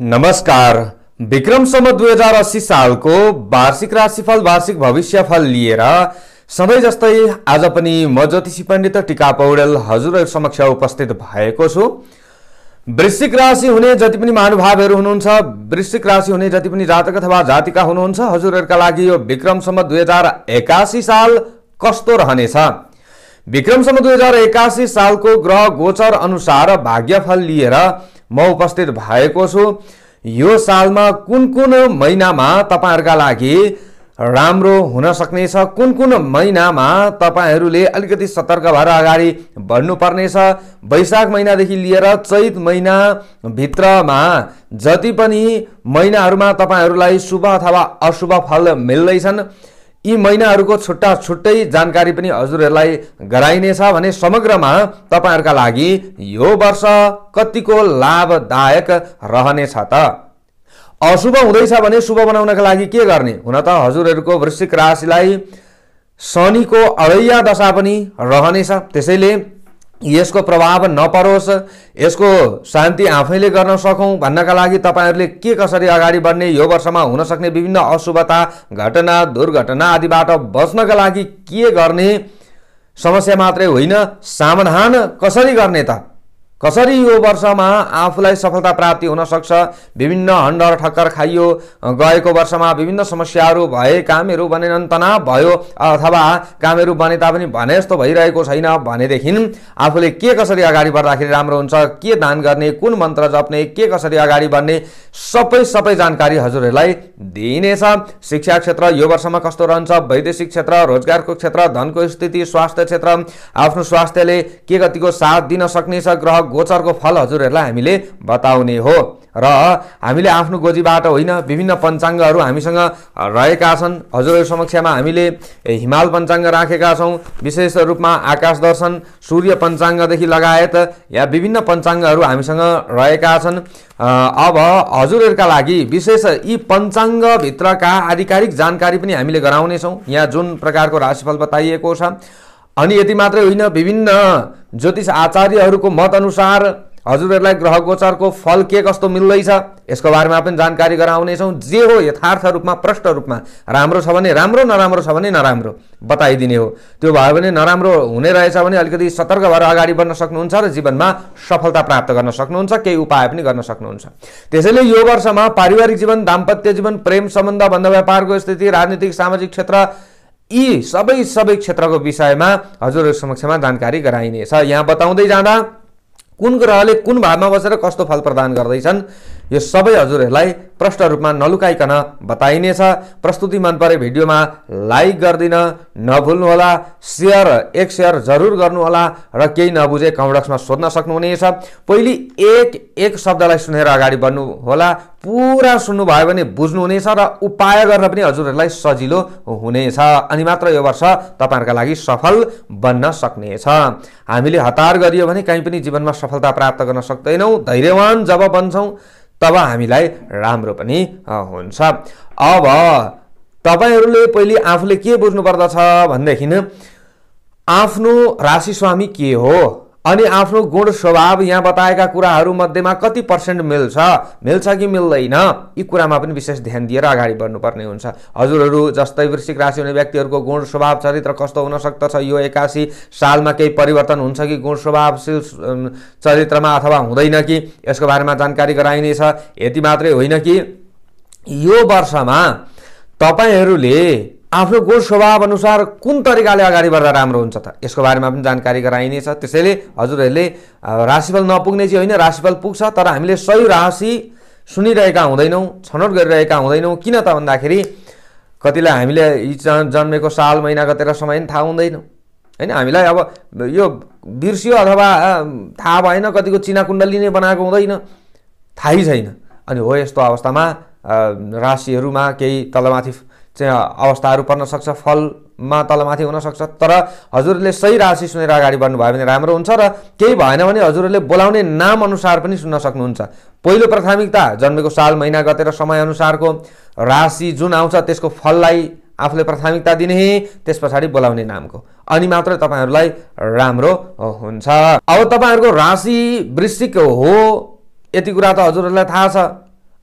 नमस्कार विक्रमसम्म दुई हजार अस्सी सालको वार्षिक राशिफल वार्षिक भविष्यफल लिएर सधैँ जस्तै आज पनि म ज्योतिषी पण्डित टिका पौडेल हजुरहरू समक्ष उपस्थित भएको छु वृश्चिक राशि हुने जति पनि महानुभावहरू हुनुहुन्छ वृश्चिक राशि हुने जति पनि जातक अथवा जातिका हुनुहुन्छ हजुरहरूका लागि यो विक्रमसम्म दुई हजार एकासी साल कस्तो रहनेछ विक्रमसम्म दुई हजार एकासी सालको ग्रह गोचर अनुसार भाग्यफल लिएर म उपस्थित भएको छु यो सालमा कुन कुन महिनामा तपाईँहरूका लागि राम्रो हुन सक्नेछ कुन कुन महिनामा तपाईँहरूले अलिकति सतर्क भएर अगाडि बढ्नुपर्नेछ वैशाख महिनादेखि लिएर चैत महिनाभित्रमा जति पनि महिनाहरूमा तपाईँहरूलाई शुभ अथवा अशुभ फल मिल्दैछन् यी महिनाहरूको छुट्टा छुट्टै जानकारी पनि हजुरहरूलाई गराइनेछ भने समग्रमा तपाईँहरूका लागि यो वर्ष कतिको लाभदायक रहनेछ त अशुभ हुँदैछ भने शुभ बनाउनका लागि के गर्ने हुन त हजुरहरूको वृश्चिक राशिलाई शनिको अढैया दशा पनि रहनेछ त्यसैले यसको प्रभाव नपरोस् यसको शान्ति आफैले गर्न सकौँ भन्नका लागि तपाईँहरूले के कसरी अगाडि बढ्ने यो वर्षमा हुन सक्ने विभिन्न अशुभता घटना दुर्घटना आदिबाट बच्नका लागि के गर्ने समस्या मात्रै होइन समाधान कसरी गर्ने त कसरी यो वर्षमा आफूलाई सफलता प्राप्ति हुन सक्छ विभिन्न हन्डर ठक्कर खाइयो गएको वर्षमा विभिन्न समस्याहरू भए कामहरू बनेनन् तनाव भयो अथवा कामहरू बने तापनि भने जस्तो भइरहेको छैन भनेदेखि आफूले के कसरी अगाडि बढ्दाखेरि राम्रो हुन्छ के दान गर्ने कुन मन्त्र जप्ने के कसरी अगाडि बढ्ने सबै सबै जानकारी हजुरहरूलाई दिइनेछ शिक्षा क्षेत्र यो वर्षमा कस्तो रहन्छ वैदेशिक क्षेत्र रोजगारको क्षेत्र धनको स्थिति स्वास्थ्य क्षेत्र आफ्नो स्वास्थ्यले के कतिको साथ दिन सक्नेछ ग्रह गोचरको फल हजुरहरूलाई हामीले बताउने हो र हामीले आफ्नो गोजीबाट होइन विभिन्न पञ्चाङ्गहरू हामीसँग रहेका छन् हजुरहरू समक्षमा हामीले हिमाल पञ्चाङ्ग राखेका छौँ विशेष रूपमा आकाश दर्शन सूर्य पञ्चाङ्गदेखि लगायत या विभिन्न पञ्चाङ्गहरू हामीसँग रहेका छन् अब हजुरहरूका लागि विशेष यी पञ्चाङ्गभित्रका आधिकारिक जानकारी पनि हामीले गराउनेछौँ यहाँ जुन प्रकारको राशिफल बताइएको छ अनि यति मात्रै होइन विभिन्न ज्योतिष आचार्यहरूको अनुसार हजुरहरूलाई ग्रह गोचरको फल के कस्तो मिल्दैछ यसको बारेमा पनि जानकारी गराउनेछौँ जे हो यथार्थ रूपमा प्रष्ट रूपमा राम्रो छ भने राम्रो नराम्रो छ भने नराम्रो बताइदिने हो त्यो भयो भने नराम्रो हुने रहेछ भने अलिकति सतर्क भएर अगाडि बढ्न सक्नुहुन्छ र जीवनमा सफलता प्राप्त गर्न सक्नुहुन्छ केही उपाय पनि गर्न सक्नुहुन्छ त्यसैले यो वर्षमा पारिवारिक जीवन दाम्पत्य जीवन प्रेम सम्बन्ध बन्ध व्यापारको स्थिति राजनीतिक सामाजिक क्षेत्र यी सबै सबै क्षेत्रको विषयमा हजुरहरू समक्षमा जानकारी गराइनेछ यहाँ बताउँदै जाँदा कुन ग्रहले कुन भावमा बसेर कस्तो फल प्रदान गर्दैछन् यो सबै हजुरहरूलाई प्रष्ट रूपमा नलुकाइकन बताइनेछ प्रस्तुति मन परे भिडियोमा लाइक गरिदिन नभुल्नुहोला सेयर एक सेयर जरुर गर्नुहोला र केही नबुझे कमेन्ट बक्समा सोध्न सक्नुहुनेछ पहिले एक एक शब्दलाई सुनेर अगाडि बढ्नुहोला पुरा सुन्नुभयो भने बुझ्नुहुनेछ र उपाय गर्न पनि हजुरहरूलाई सजिलो हुनेछ अनि मात्र यो वर्ष तपाईँहरूका लागि सफल बन्न सक्नेछ हामीले हतार गरियो भने कहीँ पनि जीवनमा सफलता प्राप्त गर्न सक्दैनौँ धैर्यवान जब बन्छौँ तब हामीलाई राम्रो पनि हुन्छ अब तपाईँहरूले पहिले आफूले के पर्दछ भनेदेखि आफ्नो राशि स्वामी के हो अनि आफ्नो गुण स्वभाव यहाँ बताएका कुराहरू मध्येमा कति पर्सेन्ट मिल्छ मिल्छ कि मिल्दैन यी कुरामा पनि विशेष ध्यान दिएर अगाडि बढ्नुपर्ने हुन्छ हजुरहरू जस्तै वृश्चिक राशि हुने व्यक्तिहरूको गुण स्वभाव चरित्र कस्तो हुन सक्दछ यो एकासी सालमा केही परिवर्तन हुन्छ कि गुण स्वभावशील चरित्रमा अथवा हुँदैन कि यसको बारेमा जानकारी गराइनेछ यति मात्रै होइन कि यो वर्षमा तपाईँहरूले आफ्नो गोठ स्वभाव अनुसार कुन तरिकाले अगाडि बढ्दा राम्रो हुन्छ त यसको बारेमा पनि जानकारी गराइनेछ त्यसैले हजुरहरूले राशिफल नपुग्ने चाहिँ होइन राशिफल पुग्छ तर हामीले सही राशि सुनिरहेका हुँदैनौँ छनौट गरिरहेका हुँदैनौँ किन त भन्दाखेरि कतिलाई हामीले जन्मेको साल महिना कतिर समय पनि थाहा हुँदैन होइन हामीलाई अब यो बिर्सियो अथवा थाहा भएन कतिको चिना कुण्डली नै बनाएको हुँदैन थाहै छैन अनि हो यस्तो अवस्थामा राशिहरूमा केही तलमाथि चाहिँ अवस्थाहरू पर्न सक्छ फलमा तलमाथि हुनसक्छ तर हजुरले सही राशि सुनेर अगाडि बढ्नुभयो भने राम्रो हुन्छ र केही भएन भने हजुरहरूले बोलाउने नाम अनुसार पनि सुन्न सक्नुहुन्छ पहिलो प्राथमिकता जन्मेको साल महिना गतेर समयअनुसारको राशि जुन आउँछ त्यसको फललाई आफूले प्राथमिकता दिने त्यस पछाडि बोलाउने नामको अनि मात्र तपाईँहरूलाई राम्रो हुन्छ अब तपाईँहरूको राशि वृश्चिक हो यति कुरा त हजुरहरूलाई थाहा छ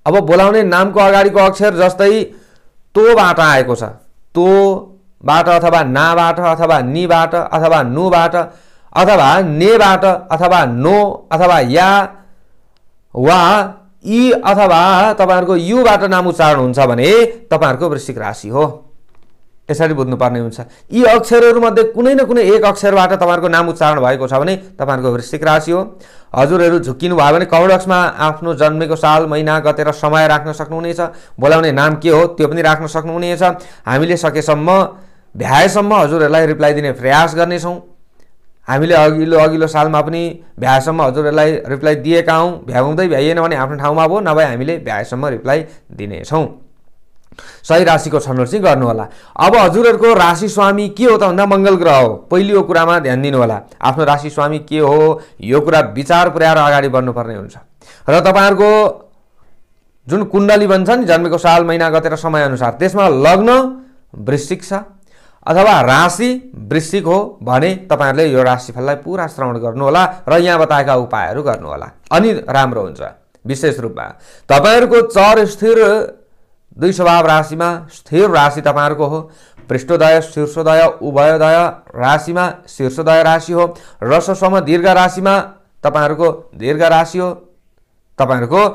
अब बोलाउने नामको अगाडिको अक्षर जस्तै तोबाट आएको छ तोबाट अथवा नाबाट अथवा निबाट अथवा नुबाट अथवा नेबाट अथवा नो अथवा या वा यी अथवा तपाईँहरूको युबाट नाम उच्चारण हुन्छ भने तपाईँहरूको वृश्चिक राशि हो यसरी बुझ्नुपर्ने हुन्छ यी अक्षरहरूमध्ये कुनै न कुनै एक अक्षरबाट तपाईँहरूको नाम उच्चारण भएको छ भने तपाईँहरूको वृश्चिक राशि हो हजुरहरू झुक्किनु भयो भने कौडक्समा आफ्नो जन्मेको साल महिना गतेर समय राख्न सक्नुहुनेछ बोलाउने नाम के हो त्यो पनि राख्न सक्नुहुनेछ हामीले सकेसम्म भ्याएसम्म हजुरहरूलाई रिप्लाई दिने प्रयास गर्नेछौँ हामीले अघिल्लो अघिल्लो सालमा पनि भ्याएसम्म हजुरहरूलाई रिप्लाई दिएका हौँ भ्याउँदै भ्याइएन भने आफ्नो ठाउँमा भयो नभए हामीले भ्याएसम्म रिप्लाई दिनेछौँ सही राशिको छनौट चाहिँ गर्नुहोला अब हजुरहरूको राशि स्वामी के हो त भन्दा मङ्गल ग्रह हो पहिलो कुरामा ध्यान दिनुहोला आफ्नो राशि स्वामी के हो यो कुरा विचार पुर्याएर अगाडि बढ्नुपर्ने हुन्छ र तपाईँहरूको जुन कुण्डली भन्छ नि जन्मेको साल महिना गतेर समयअनुसार त्यसमा लग्न वृश्चिक छ अथवा राशि वृश्चिक हो भने तपाईँहरूले यो राशिफललाई पुरा श्रवण गर्नुहोला र यहाँ बताएका उपायहरू गर्नुहोला अनि राम्रो हुन्छ विशेष रूपमा तपाईँहरूको चर स्थिर दुई स्वभाव राशिमा स्थिर राशि तपाईँहरूको हो पृष्ठोदय शीर्षोदय उभयोदय राशिमा शीर्षोदय राशि हो रससम दीर्घ राशिमा तपाईँहरूको दीर्घ राशि हो तपाईँहरूको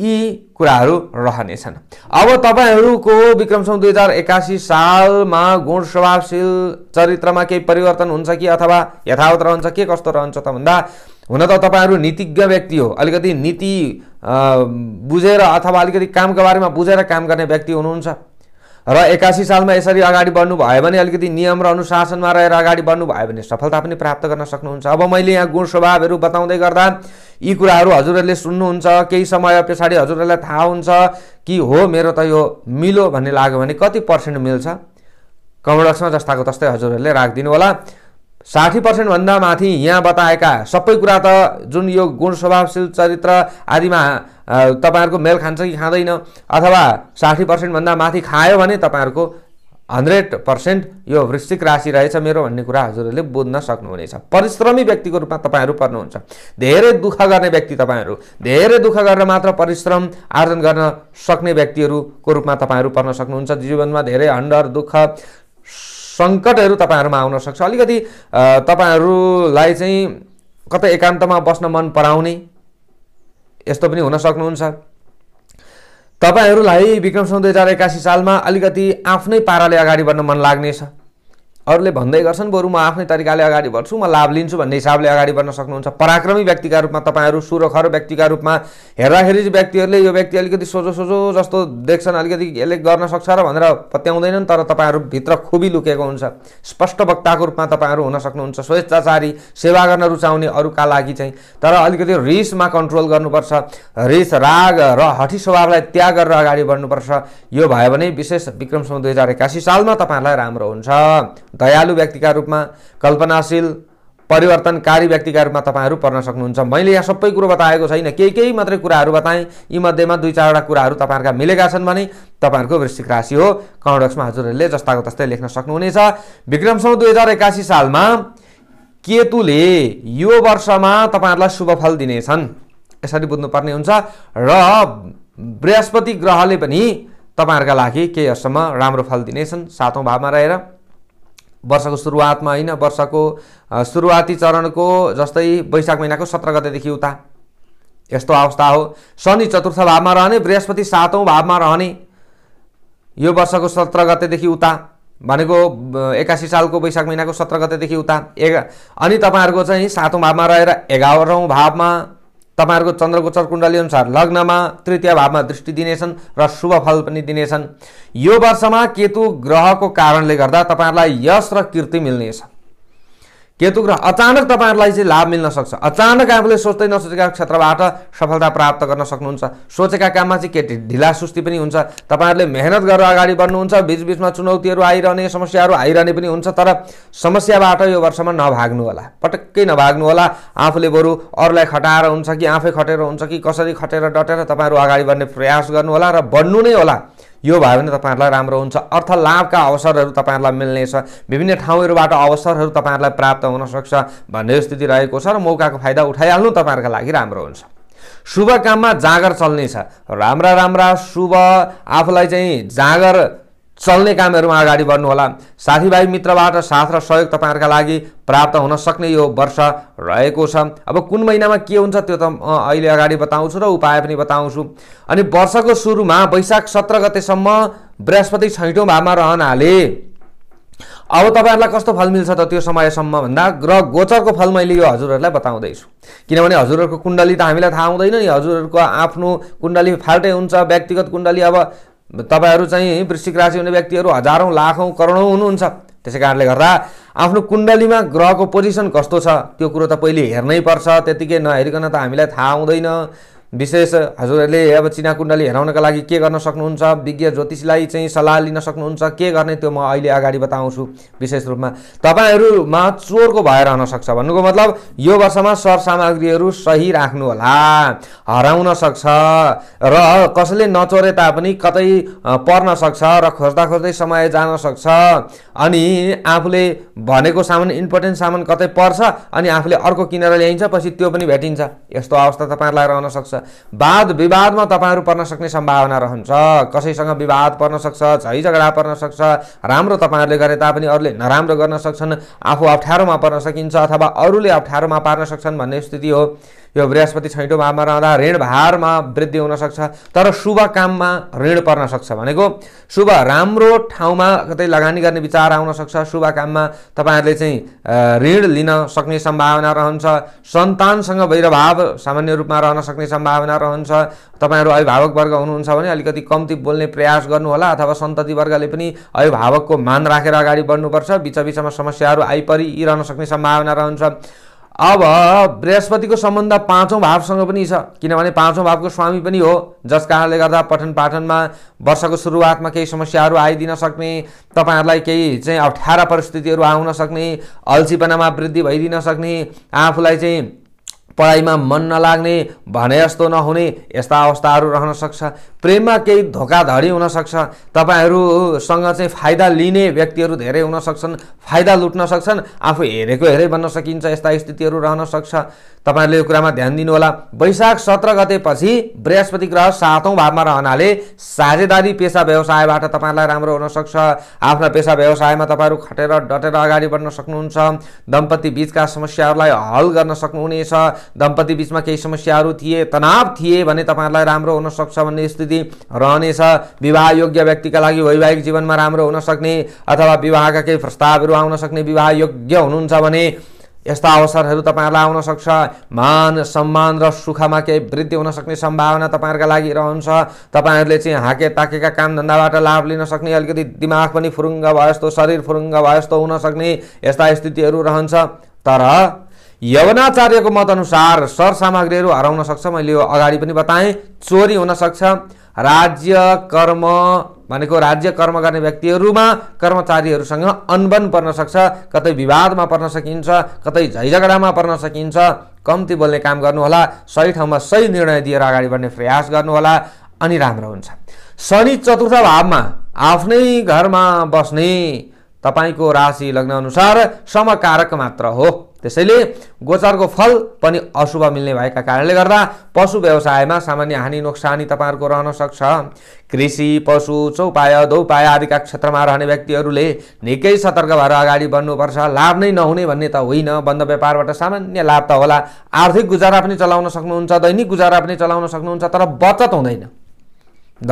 यी कुराहरू रहनेछन् अब तपाईँहरूको विक्रमसम्म दुई हजार एक्कासी सालमा गुण स्वभावशील चरित्रमा केही परिवर्तन हुन्छ कि अथवा यथावत रहन्छ के कस्तो रहन्छ त भन्दा हुन त तपाईँहरू नीतिज्ञ व्यक्ति हो अलिकति नीति बुझेर अथवा अलिकति कामको बारेमा बुझेर काम गर्ने व्यक्ति हुनुहुन्छ र एकासी सालमा यसरी अगाडि बढ्नु भयो भने अलिकति नियम र अनुशासनमा रहेर अगाडि बढ्नु भयो भने सफलता पनि प्राप्त गर्न सक्नुहुन्छ अब मैले यहाँ गुण स्वभावहरू बताउँदै गर्दा यी कुराहरू हजुरहरूले सुन्नुहुन्छ केही समय पछाडि हजुरहरूलाई थाहा हुन्छ कि हो मेरो त यो मिलो भन्ने लाग्यो भने कति पर्सेन्ट मिल्छ कमडक्समा जस्ताको तस्तै हजुरहरूले राखिदिनु होला साठी पर्सेन्टभन्दा माथि यहाँ बताएका सबै कुरा त जुन यो गुण स्वभावशील चरित्र आदिमा तपाईँहरूको मेल खान्छ कि खाँदैन अथवा साठी पर्सेन्टभन्दा माथि खायो भने तपाईँहरूको हन्ड्रेड पर्सेन्ट यो वृश्चिक राशि रहेछ मेरो भन्ने कुरा हजुरहरूले बुझ्न सक्नुहुनेछ परिश्रमी व्यक्तिको रूपमा तपाईँहरू पर्नुहुन्छ धेरै दुःख गर्ने व्यक्ति तपाईँहरू धेरै दुःख गरेर मात्र परिश्रम आर्जन गर्न सक्ने व्यक्तिहरूको रूपमा तपाईँहरू पर्न सक्नुहुन्छ जीवनमा धेरै हन्डर दुःख सङ्कटहरू तपाईँहरूमा आउन सक्छ अलिकति तपाईँहरूलाई चाहिँ कतै एकान्तमा बस्न मन पराउने यस्तो पनि हुन सक्नुहुन्छ तपाईँहरूलाई विक्रमसम्म दुई हजार एक्कासी सालमा अलिकति आफ्नै पाराले अगाडि बढ्न मन लाग्नेछ अरूले भन्दै गर्छन् बरु म आफ्नै तरिकाले अगाडि बढ्छु म लाभ लिन्छु भन्ने हिसाबले अगाडि बढ्न सक्नुहुन्छ पराक्रमी व्यक्तिका रूपमा तपाईँहरू सुरखर व्यक्तिका रूपमा हेर्दाखेरि चाहिँ व्यक्तिहरूले यो व्यक्ति अलिकति सोझो सोझो जस्तो देख्छन् अलिकति यसले गर्न सक्छ र भनेर पत्याउँदैनन् तर भित्र खुबी लुकेको हुन्छ स्पष्ट वक्ताको रूपमा तपाईँहरू हुन सक्नुहुन्छ स्वेच्छाचारी सेवा गर्न रुचाउने अरूका लागि चाहिँ तर अलिकति रिसमा कन्ट्रोल गर्नुपर्छ रिस राग र हठी स्वभावलाई त्याग गरेर अगाडि बढ्नुपर्छ यो भयो भने विशेष विक्रमसम्म दुई हजार एक्कासी सालमा तपाईँहरूलाई राम्रो हुन्छ दयालु व्यक्तिका रूपमा कल्पनाशील परिवर्तनकारी व्यक्तिका रूपमा तपाईँहरू पर्न सक्नुहुन्छ मैले यहाँ सबै कुरो बताएको छैन केही केही मात्रै कुराहरू बताएँ यी मध्येमा दुई चारवटा कुराहरू तपाईँहरूका मिलेका छन् भने तपाईँहरूको वृश्चिक राशि हो कमडक्समा हजुरहरूले जस्ताको तस्तै लेख्न सक्नुहुनेछ विक्रमसम्म दुई हजार एकासी सालमा केतुले यो वर्षमा तपाईँहरूलाई शुभफल दिनेछन् यसरी बुझ्नुपर्ने हुन्छ र बृहस्पति ग्रहले पनि तपाईँहरूका लागि केही हदसम्म राम्रो फल दिनेछन् सातौँ भावमा रहेर वर्षको सुरुवातमा होइन वर्षको सुरुवाती चरणको जस्तै वैशाख महिनाको सत्र गतेदेखि उता यस्तो अवस्था हो शनि चतुर्थ भावमा रहने बृहस्पति सातौँ भावमा रहने यो वर्षको सत्र गतेदेखि उता भनेको एकासी सालको वैशाख महिनाको सत्र गतेदेखि उता एघा अनि तपाईँहरूको चाहिँ सातौँ भावमा रहेर एघारौँ भावमा तपाईँहरूको चन्द्रगोचर कुण्डली अनुसार लग्नमा तृतीय भावमा दृष्टि दिनेछन् र शुभ फल पनि दिनेछन् यो वर्षमा केतु ग्रहको कारणले गर्दा तपाईँहरूलाई यश र कीर्ति मिल्नेछ केतु ग्रह अचानक तपाईँहरूलाई चाहिँ लाभ मिल्न सक्छ अचानक आफूले सोच्दै नसोचेका क्षेत्रबाट सफलता प्राप्त गर्न सक्नुहुन्छ सोचेका काममा चाहिँ के ढिला सुस्ती पनि हुन्छ तपाईँहरूले मेहनत गरेर अगाडि बढ्नुहुन्छ बिचबिचमा चुनौतीहरू आइरहने समस्याहरू आइरहने पनि हुन्छ तर समस्याबाट यो वर्षमा नभाग्नु होला पटक्कै नभाग्नु होला आफूले बरु अरूलाई खटाएर हुन्छ कि आफै खटेर हुन्छ कि कसरी खटेर डटेर तपाईँहरू अगाडि बढ्ने प्रयास गर्नुहोला र बढ्नु नै होला यो भयो भने तपाईँहरूलाई राम्रो हुन्छ अर्थ लाभका अवसरहरू तपाईँहरूलाई मिल्नेछ विभिन्न ठाउँहरूबाट अवसरहरू तपाईँहरूलाई प्राप्त हुनसक्छ भन्ने स्थिति रहेको छ र मौकाको फाइदा उठाइहाल्नु तपाईँहरूका लागि राम्रो हुन्छ शुभ काममा जागर चल्नेछ राम्रा राम्रा शुभ आफूलाई चाहिँ जागर चल्ने कामहरूमा अगाडि बढ्नुहोला साथीभाइ मित्रबाट साथ र सहयोग तपाईँहरूका लागि प्राप्त हुन सक्ने यो वर्ष रहेको छ अब कुन महिनामा के हुन्छ त्यो त अहिले अगाडि बताउँछु र उपाय पनि बताउँछु अनि वर्षको सुरुमा वैशाख सत्र गतेसम्म बृहस्पति छैटौँ भावमा रहनाले अब तपाईँहरूलाई कस्तो फल मिल्छ त त्यो समयसम्म भन्दा ग्रह गोचरको फल मैले यो हजुरहरूलाई बताउँदैछु किनभने हजुरहरूको कुण्डली त हामीलाई थाहा हुँदैन नि हजुरहरूको आफ्नो कुण्डली फाल्टै हुन्छ व्यक्तिगत कुण्डली अब तपाईँहरू चाहिँ वृश्चिक राशि हुने व्यक्तिहरू हजारौँ लाखौँ करोडौँ हुनुहुन्छ त्यसै कारणले गर्दा आफ्नो कुण्डलीमा ग्रहको पोजिसन कस्तो छ त्यो कुरो त पहिले हेर्नै पर्छ त्यतिकै नहेरिकन त हामीलाई थाहा हुँदैन विशेष हजुरहरूले अब कुण्डली हेराउनका लागि के गर्न सक्नुहुन्छ विज्ञ ज्योतिषलाई चाहिँ सल्लाह लिन सक्नुहुन्छ के गर्ने त्यो म अहिले अगाडि बताउँछु विशेष रूपमा तपाईँहरूमा चोरको रहन सक्छ भन्नुको मतलब यो वर्षमा सर सामग्रीहरू सही राख्नु होला हराउन सक्छ र कसैले नचोरे तापनि कतै पर्न सक्छ र खोज्दा खोज्दै समय जान सक्छ अनि आफूले भनेको सामान इम्पोर्टेन्ट सामान कतै पर्छ अनि आफूले अर्को किनेर ल्याइन्छ पछि त्यो पनि भेटिन्छ यस्तो अवस्था तपाईँहरूलाई रहन सक्छ वाद विवादमा तपाईँहरू पर्न सक्ने सम्भावना रहन्छ कसैसँग विवाद पर्न सक्छ झै झगडा पर्न सक्छ राम्रो तपाईँहरूले गरे तापनि अरूले नराम्रो गर्न सक्छन् आफू अप्ठ्यारोमा पर्न सकिन्छ अथवा अरूले अप्ठ्यारोमा पार्न सक्छन् भन्ने स्थिति हो यो बृहस्पति भावमा रहँदा ऋण भारमा वृद्धि हुनसक्छ तर शुभ काममा ऋण पर्न सक्छ भनेको शुभ राम्रो ठाउँमा कतै लगानी गर्ने विचार आउन सक्छ शुभ काममा तपाईँहरूले चाहिँ ऋण लिन सक्ने सम्भावना रहन्छ सन्तानसँग वैरभाव सामान्य रूपमा रहन सक्ने सम्भावना रहन्छ तपाईँहरू अभिभावक वर्ग हुनुहुन्छ भने अलिकति कम्ती बोल्ने प्रयास गर्नुहोला अथवा सन्तति वर्गले पनि अभिभावकको मान राखेर अगाडि बढ्नुपर्छ बिचबिचमा समस्याहरू आइपरिरहन सक्ने सम्भावना रहन्छ अब बृहस्पतिको सम्बन्ध पाँचौँ भावसँग पनि छ किनभने पाँचौँ भावको स्वामी पनि हो जस कारणले गर्दा पठन पाठनमा वर्षको सुरुवातमा केही समस्याहरू आइदिन सक्ने तपाईँहरूलाई केही चाहिँ अप्ठ्यारा परिस्थितिहरू आउन सक्ने अल्छीपनामा वृद्धि भइदिन सक्ने आफूलाई चाहिँ पढाइमा मन नलाग्ने भने जस्तो नहुने यस्ता अवस्थाहरू रहन सक्छ प्रेममा केही धोकाधडी हुनसक्छ तपाईँहरूसँग चाहिँ फाइदा लिने व्यक्तिहरू धेरै हुनसक्छन् फाइदा लुट्न सक्छन् आफू हेरेको हेरे बन्न सकिन्छ यस्ता स्थितिहरू रहन सक्छ तपाईँहरूले यो कुरामा ध्यान दिनुहोला वैशाख सत्र गतेपछि बृहस्पति ग्रह सातौँ भावमा रहनाले साझेदारी पेसा व्यवसायबाट तपाईँलाई राम्रो हुनसक्छ आफ्ना पेसा व्यवसायमा तपाईँहरू खटेर डटेर अगाडि बढ्न सक्नुहुन्छ दम्पति बिचका समस्याहरूलाई हल गर्न सक्नुहुनेछ दम्पति बिचमा केही समस्याहरू थिए तनाव थिए भने तपाईँहरूलाई राम्रो हुनसक्छ भन्ने स्थिति रहनेछ विवाह योग्य व्यक्तिका लागि वैवाहिक जीवनमा राम्रो हुनसक्ने अथवा विवाहका केही प्रस्तावहरू आउन सक्ने विवाह योग्य हुनुहुन्छ भने यस्ता अवसरहरू तपाईँहरूलाई आउन सक्छ मान सम्मान र सुखमा केही वृद्धि हुन सक्ने सम्भावना तपाईँहरूका लागि रहन्छ तपाईँहरूले चाहिँ हाके ताकेका कामधन्दाबाट लाभ लिन सक्ने अलिकति दिमाग पनि फुरुङ्ग भयो जस्तो शरीर फुरुङ्ग भयो जस्तो हुन सक्ने यस्ता स्थितिहरू रहन्छ तर यवनाचार्यको मतअनुसार सरसामग्रीहरू हराउन सक्छ मैले यो अगाडि पनि बताएँ चोरी हुन सक्छ राज्य कर्म भनेको राज्य कर्म गर्ने व्यक्तिहरूमा कर्मचारीहरूसँग अनबन पर्न सक्छ कतै विवादमा पर्न सकिन्छ कतै झैझगडामा पर्न सकिन्छ कम्ती बोल्ने काम गर्नुहोला सही ठाउँमा सही निर्णय दिएर अगाडि बढ्ने प्रयास गर्नुहोला अनि राम्रो हुन्छ शनि चतुर्थ भावमा आफ्नै घरमा बस्ने तपाईँको राशि लग्नअनुसार समकारक मात्र हो त्यसैले गोचरको फल पनि अशुभ मिल्ने भएका कारणले गर्दा पशु व्यवसायमा सामान्य हानि नोक्सानी तपाईँहरूको रहन सक्छ कृषि पशु चौपाय दौपाय आदिका क्षेत्रमा रहने व्यक्तिहरूले निकै सतर्क भएर अगाडि बढ्नुपर्छ लाभ नै नहुने भन्ने त होइन बन्द व्यापारबाट सामान्य लाभ त होला आर्थिक गुजारा पनि चलाउन सक्नुहुन्छ दैनिक गुजारा पनि चलाउन सक्नुहुन्छ तर बचत हुँदैन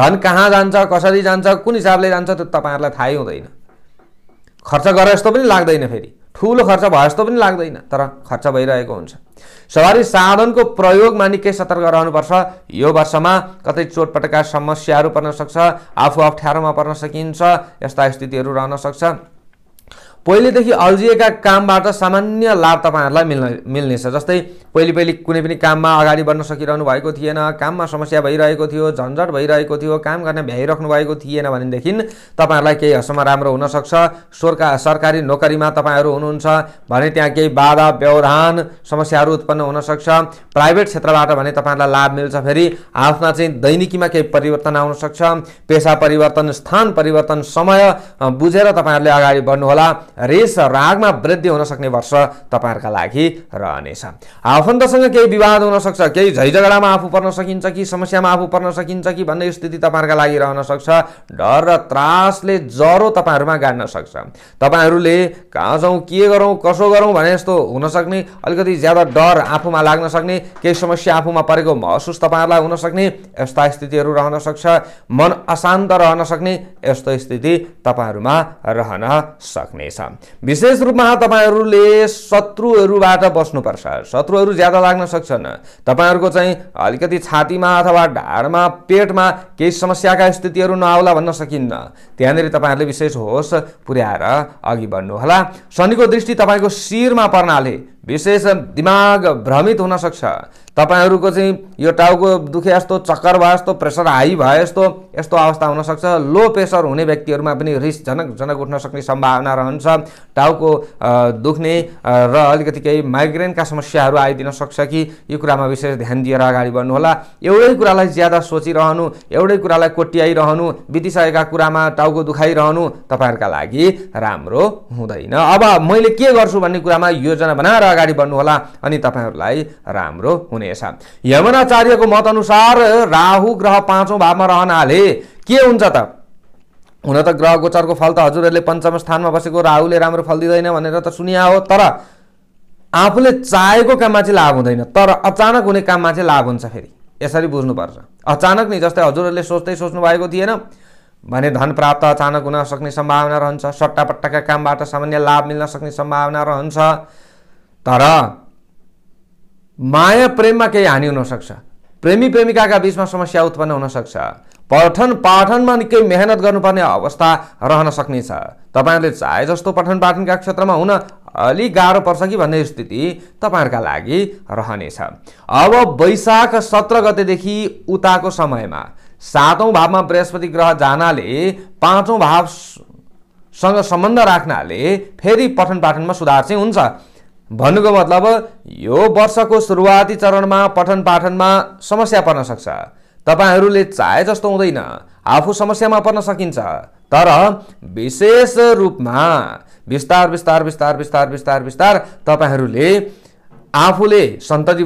धन कहाँ जान्छ कसरी जान्छ कुन हिसाबले जान्छ त्यो तपाईँहरूलाई थाहै हुँदैन खर्च गरेर जस्तो पनि लाग्दैन फेरि ठुलो खर्च भयो जस्तो पनि लाग्दैन तर खर्च भइरहेको हुन्छ सवारी साधनको प्रयोगमा निकै सतर्क रहनुपर्छ यो वर्षमा कतै चोटपटका समस्याहरू पर्न सक्छ आफू अप्ठ्यारोमा पर्न सकिन्छ यस्ता स्थितिहरू रहन सक्छ पहिलेदेखि अल्झिएका कामबाट सामान्य लाभ तपाईँहरूलाई मिल्न मिल्नेछ जस्तै पहिले पहिले कुनै पनि काममा अगाडि बढ्न सकिरहनु भएको थिएन काममा समस्या भइरहेको थियो झन्झट भइरहेको थियो काम गर्न भ्याइराख्नु भएको थिएन भनेदेखि तपाईँहरूलाई केही हदसम्म राम्रो हुनसक्छ सरका सरकारी नोकरीमा तपाईँहरू हुनुहुन्छ भने त्यहाँ केही बाधा व्यवधान समस्याहरू उत्पन्न हुनसक्छ प्राइभेट क्षेत्रबाट भने तपाईँहरूलाई लाभ मिल्छ फेरि आफ्ना चाहिँ दैनिकीमा केही परिवर्तन आउनसक्छ पेसा परिवर्तन स्थान परिवर्तन समय बुझेर तपाईँहरूले अगाडि बढ्नुहोला रेस रागमा वृद्धि हुन सक्ने वर्ष तपाईँहरूका लागि रहनेछ आफन्तसँग केही विवाद हुनसक्छ केही झैझगडामा आफू पर्न सकिन्छ कि समस्यामा आफू पर्न सकिन्छ कि भन्ने स्थिति तपाईँहरूका लागि रहन सक्छ डर र त्रासले जरो तपाईँहरूमा गाड्न सक्छ तपाईँहरूले कहाँ जाउँ के गरौँ कसो गरौँ भने जस्तो हुनसक्ने अलिकति ज्यादा डर आफूमा लाग्न सक्ने केही समस्या आफूमा परेको महसुस तपाईँहरूलाई हुनसक्ने यस्ता स्थितिहरू रहन सक्छ मन अशान्त रहन सक्ने यस्तो स्थिति तपाईँहरूमा रहन सक्नेछ विशेष रूपमा तपाईँहरूले शत्रुहरूबाट बस्नुपर्छ शत्रुहरू ज्यादा लाग्न सक्छन् तपाईँहरूको चाहिँ अलिकति छातीमा अथवा ढाडमा पेटमा केही समस्याका स्थितिहरू नआउला भन्न सकिन्न त्यहाँनिर तपाईँहरूले विशेष होस पुर्याएर अघि बढ्नुहोला शनिको दृष्टि तपाईँको शिरमा पर्नाले विशेष दिमाग भ्रमित हुनसक्छ तपाईँहरूको चाहिँ यो टाउको दुखे जस्तो चक्कर भयो जस्तो प्रेसर हाई भयो जस्तो यस्तो अवस्था हुनसक्छ लो प्रेसर हुने व्यक्तिहरूमा पनि रिस झनक झनक उठ्न सक्ने सम्भावना रहन्छ टाउको दुख्ने र अलिकति केही माइग्रेनका समस्याहरू आइदिन सक्छ कि यो कुरामा विशेष ध्यान दिएर अगाडि बढ्नुहोला एउटै कुरालाई ज्यादा सोचिरहनु एउटै कुरालाई कोट्याइरहनु बितिसकेका कुरामा टाउको दुखाइरहनु तपाईँहरूका लागि राम्रो हुँदैन अब मैले के गर्छु भन्ने कुरामा योजना बनाएर अगाडि बढ्नुहोला अनि तपाईँहरूलाई राम्रो हुनेछ यमनाचार्यको अनुसार राहु ग्रह पाँचौँ भावमा रहनाले के हुन्छ त हुन त ग्रह गोचरको फल त हजुरहरूले पञ्चम स्थानमा बसेको राहुले राम्रो फल दिँदैन भनेर त सुनिया हो तर आफूले चाहेको काममा चाहिँ लाभ हुँदैन तर अचानक हुने काममा चाहिँ लाभ हुन्छ फेरि यसरी बुझ्नुपर्छ अचानक नै जस्तै हजुरहरूले सोच्दै सोच्नु भएको थिएन भने धन प्राप्त अचानक हुन सक्ने सम्भावना रहन्छ सट्टापट्टाका कामबाट सामान्य लाभ मिल्न सक्ने सम्भावना रहन्छ तर माया प्रेममा केही हानि हुनसक्छ प्रेमी प्रेमिकाका बिचमा समस्या उत्पन्न हुनसक्छ पठन पाठनमा निकै मेहनत गर्नुपर्ने अवस्था रहन सक्नेछ तपाईँहरूले चाहे जस्तो पठन पाठनका क्षेत्रमा हुन अलिक गाह्रो पर्छ कि भन्ने स्थिति तपाईँहरूका लागि रहनेछ अब वैशाख सत्र गतेदेखि उताको समयमा सातौँ भावमा बृहस्पति ग्रह जानाले पाँचौँ भावसँग सम्बन्ध राख्नाले फेरि पठन पाठनमा सुधार चाहिँ हुन्छ भन्नुको मतलब यो वर्षको सुरुवाती चरणमा पठन पाठनमा समस्या पर्न सक्छ तपाईँहरूले चाहे जस्तो हुँदैन आफू समस्यामा पर्न सकिन्छ तर विशेष रूपमा बिस्तार बिस्तार बिस्तार बिस्तार बिस्तार बिस्तार तपाईँहरूले आफूले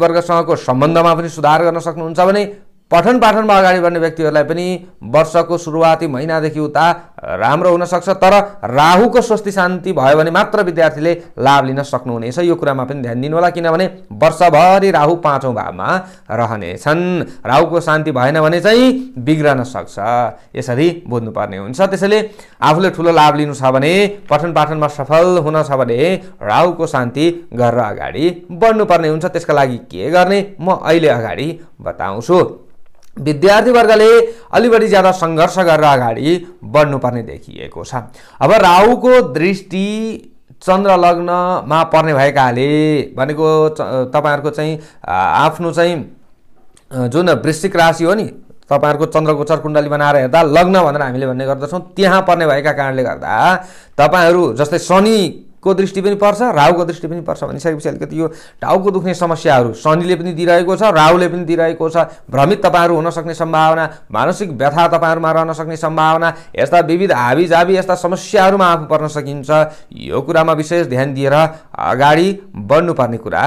वर्गसँगको सम्बन्धमा पनि सुधार गर्न सक्नुहुन्छ भने पठन पाठनमा अगाडि बढ्ने व्यक्तिहरूलाई पनि वर्षको सुरुवाती महिनादेखि उता राम्रो हुनसक्छ तर राहुको स्वस्ति शान्ति भयो भने मात्र विद्यार्थीले लाभ लिन सक्नुहुनेछ यो कुरामा पनि ध्यान दिनुहोला किनभने वर्षभरि राहु पाँचौँ भावमा रहनेछन् राहुको शान्ति भएन भने चाहिँ बिग्रन सक्छ यसरी बुझ्नुपर्ने हुन्छ त्यसैले आफूले ठुलो लाभ लिनु छ भने पठन पाठनमा सफल हुन छ भने राहुको शान्ति गरेर अगाडि बढ्नुपर्ने हुन्छ त्यसका लागि के गर्ने म अहिले अगाडि बताउँछु विद्यार्थीवर्गले अलि बढी ज्यादा सङ्घर्ष गरेर अगाडि बढ्नुपर्ने देखिएको छ अब राहुको दृष्टि चन्द्र लग्नमा पर्ने भएकाले भनेको तपाईँहरूको चाहिँ आफ्नो चाहिँ जुन वृश्चिक राशि हो नि तपाईँहरूको चन्द्रगोचर कुण्डली बनाएर हेर्दा लग्न भनेर हामीले भन्ने गर्दछौँ त्यहाँ पर्ने भएका कारणले गर्दा तपाईँहरू जस्तै शनि को दृष्टि पनि पर्छ राहुको दृष्टि पनि पर्छ भनिसकेपछि अलिकति यो टाउको दुख्ने समस्याहरू शनिले पनि दिइरहेको छ राहुले पनि दिइरहेको छ भ्रमित तपाईँहरू हुनसक्ने सम्भावना मानसिक व्यथा तपाईँहरूमा रहन सक्ने सम्भावना यस्ता विविध हाबी हाबीजाबी यस्ता समस्याहरूमा आफू पर्न सकिन्छ यो कुरामा विशेष ध्यान दिएर अगाडि बढ्नुपर्ने कुरा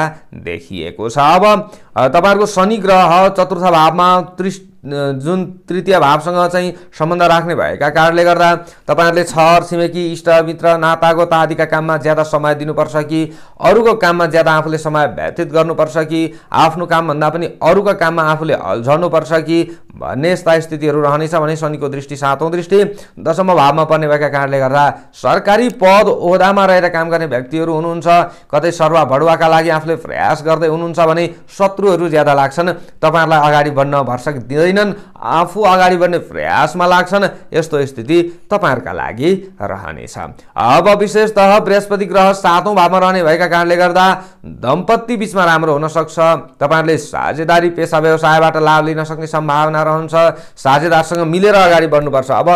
देखिएको छ अब तपाईँहरूको शनि ग्रह चतुर्थ भावमा त्रिस जुन तृतीय भावसँग चाहिँ सम्बन्ध राख्ने भएका कारणले गर्दा तपाईँहरूले छर छिमेकी इष्टमित्र नातागोता आदिका काममा ज्यादा समय दिनुपर्छ कि अरूको काममा ज्यादा आफूले समय व्यतीत गर्नुपर्छ कि आफ्नो कामभन्दा पनि अरूको काममा आफूले हल्झर्नुपर्छ कि भन्ने यस्ता स्थितिहरू रहनेछ भने शनिको दृष्टि सातौँ दृष्टि दशम भावमा पर्ने भएका कारणले गर्दा सरकारी पद ओहदामा रहेर काम गर्ने व्यक्तिहरू हुनुहुन्छ कतै सर्वा भडुवाका लागि आफूले प्रयास गर्दै हुनुहुन्छ भने शत्रुहरू ज्यादा लाग्छन् तपाईँहरूलाई अगाडि बढ्न भर्सक दिँदै गर्दैनन् आफू अगाडि बढ्ने प्रयासमा लाग्छन् यस्तो स्थिति तपाईँहरूका लागि रहनेछ अब विशेषतः बृहस्पति ग्रह सातौँ भावमा रहने भएका कारणले गर्दा दम्पति बिचमा राम्रो हुनसक्छ तपाईँहरूले साझेदारी पेसा व्यवसायबाट लाभ लिन सक्ने सम्भावना रहन्छ साझेदारसँग मिलेर अगाडि बढ्नुपर्छ अब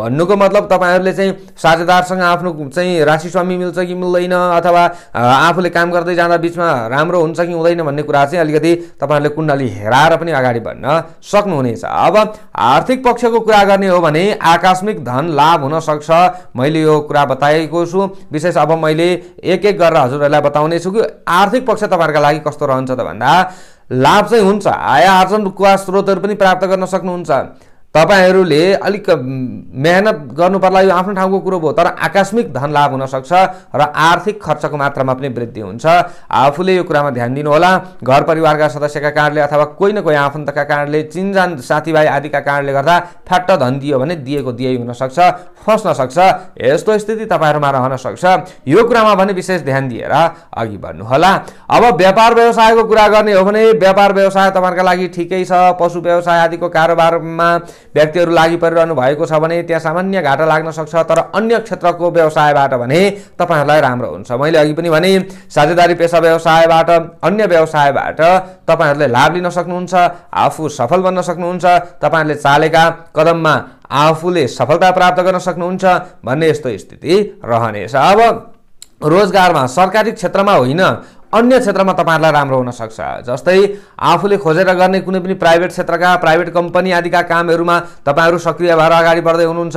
भन्नुको मतलब तपाईँहरूले चाहिँ साझेदारसँग आफ्नो चाहिँ राशि स्वामी मिल्छ कि मिल्दैन अथवा आफूले काम गर्दै जाँदा बिचमा राम्रो हुन्छ कि हुँदैन भन्ने कुरा चाहिँ अलिकति तपाईँहरूले कुण्डली हेराएर पनि अगाडि बढ्न सक्नु सक्नुहुनेछ अब आर्थिक पक्षको कुरा गर्ने हो भने आकस्मिक धन लाभ हुन सक्छ मैले यो कुरा बताएको छु विशेष अब मैले एक एक गरेर हजुरहरूलाई बताउने छु कि आर्थिक पक्ष तपाईँहरूका लागि कस्तो रहन्छ त भन्दा लाभ चाहिँ हुन्छ आय आर्जनका स्रोतहरू पनि प्राप्त गर्न सक्नुहुन्छ तपाईँहरूले अलिक मेहनत गर्नु पर्ला यो आफ्नो ठाउँको कुरो भयो तर आकस्मिक धन लाभ हुनसक्छ र आर्थिक खर्चको मात्रामा पनि वृद्धि हुन्छ आफूले यो कुरामा ध्यान दिनुहोला घर परिवारका सदस्यका कारणले अथवा कोही न कोही आफन्तका कारणले चिनजान साथीभाइ आदिका कारणले गर्दा फ्याट्ट धन दियो भने दिएको दिए हुनसक्छ फस्न सक्छ यस्तो स्थिति तपाईँहरूमा रहन सक्छ यो कुरामा भने विशेष ध्यान दिएर अघि बढ्नुहोला अब व्यापार व्यवसायको कुरा गर्ने हो भने व्यापार व्यवसाय तपाईँहरूका लागि ठिकै छ पशु व्यवसाय आदिको कारोबारमा व्यक्तिहरू लागि परिरहनु भएको छ भने त्यहाँ सामान्य घाटा लाग्न सक्छ तर अन्य क्षेत्रको व्यवसायबाट भने तपाईँहरूलाई राम्रो हुन्छ मैले अघि पनि भने साझेदारी पेसा व्यवसायबाट अन्य व्यवसायबाट तपाईँहरूले लाभ लिन सक्नुहुन्छ आफू सफल बन्न सक्नुहुन्छ तपाईँहरूले चालेका कदममा आफूले सफलता प्राप्त गर्न सक्नुहुन्छ भन्ने यस्तो स्थिति रहनेछ अब रोजगारमा सरकारी क्षेत्रमा होइन अन्य क्षेत्रमा तपाईँहरूलाई राम्रो हुनसक्छ जस्तै आफूले खोजेर गर्ने कुनै पनि प्राइभेट क्षेत्रका प्राइभेट कम्पनी आदिका कामहरूमा तपाईँहरू सक्रिय भएर अगाडि बढ्दै हुनुहुन्छ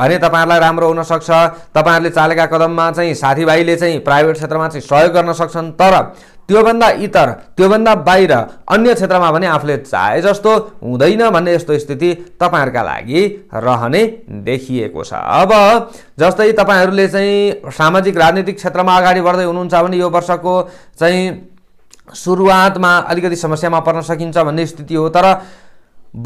भने तपाईँहरूलाई राम्रो हुनसक्छ तपाईँहरूले चालेका कदममा चाहिँ साथीभाइले चाहिँ प्राइभेट क्षेत्रमा चाहिँ सहयोग गर्न सक्छन् तर त्योभन्दा इतर त्योभन्दा बाहिर अन्य क्षेत्रमा भने आफूले चाहे जस्तो हुँदैन भन्ने यस्तो स्थिति तपाईँहरूका लागि रहने देखिएको छ अब जस्तै तपाईँहरूले चाहिँ सामाजिक राजनीतिक क्षेत्रमा अगाडि बढ्दै हुनुहुन्छ भने यो वर्षको चाहिँ सुरुवातमा अलिकति समस्यामा पर्न सकिन्छ भन्ने स्थिति हो तर